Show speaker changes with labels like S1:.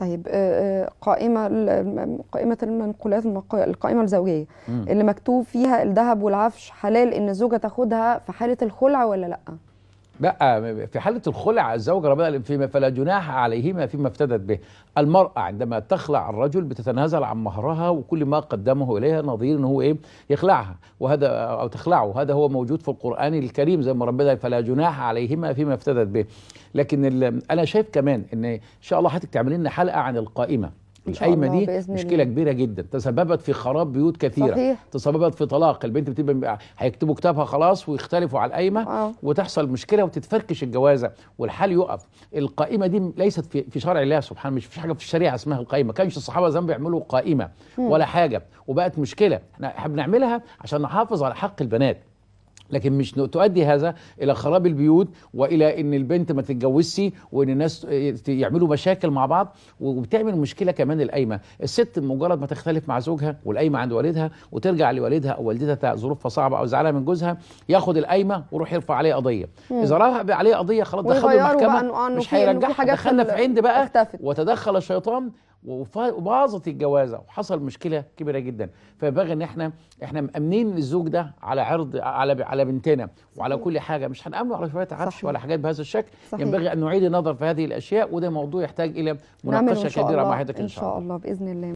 S1: طيب آه، آه، قائمه قائمه المنقولات القائمه الزوجيه اللي مكتوب فيها الذهب والعفش حلال ان الزوجه تاخدها في حاله الخلع ولا لا بقى في حالة الخلع الزوجة ربنا فيما فلا جناح عليهما فيما افتدت به المرأة عندما تخلع الرجل بتتنازل عن مهرها وكل ما قدمه إليها نظير أنه هو إيه يخلعها وهذا أو تخلعه هذا هو موجود في القرآن الكريم زي ما ربنا فلا جناح عليهما فيما افتدت به لكن أنا شايف كمان أن إن شاء الله حضرتك تعمل لنا حلقة عن القائمة القايمه دي مشكله كبيره جدا تسببت في خراب بيوت كثيره صحيح. تسببت في طلاق البنت بتبقى هيكتبوا كتابها خلاص ويختلفوا على القايمه آه. وتحصل مشكله وتتفركش الجوازه والحال يقف القائمه دي ليست في, في شرع الله سبحانه مش في حاجه في الشريعه اسمها القائمه كانش الصحابه زمان بيعملوا قائمه ولا حاجه وبقت مشكله احنا بنعملها عشان نحافظ على حق البنات لكن مش تؤدي هذا الى خراب البيوت والى ان البنت ما تتجوزش وان الناس يعملوا مشاكل مع بعض وبتعمل مشكله كمان القايمه، الست مجرد ما تختلف مع زوجها والقايمه عند والدها وترجع لوالدها او والدتها ظروفها صعبه او زعلها من جوزها ياخد القايمه ويروح يرفع عليه قضيه، اذا رفع عليه قضيه خلاص دخلوا المحكمه آه، مش هيرجعها دخلنا في عند بقى اختفت. وتدخل الشيطان وباظت الجوازه وحصل مشكله كبيره جدا فينبغي ان احنا احنا مامنين الزوج ده على عرض على على بنتنا وعلى كل حاجه مش هنامنه على شويه عفش ولا حاجات بهذا الشكل صحيح. ينبغي ان نعيد النظر في هذه الاشياء وده موضوع يحتاج الى مناقشه كبيره مع حضرتك ان شاء الله ان شاء الله باذن الله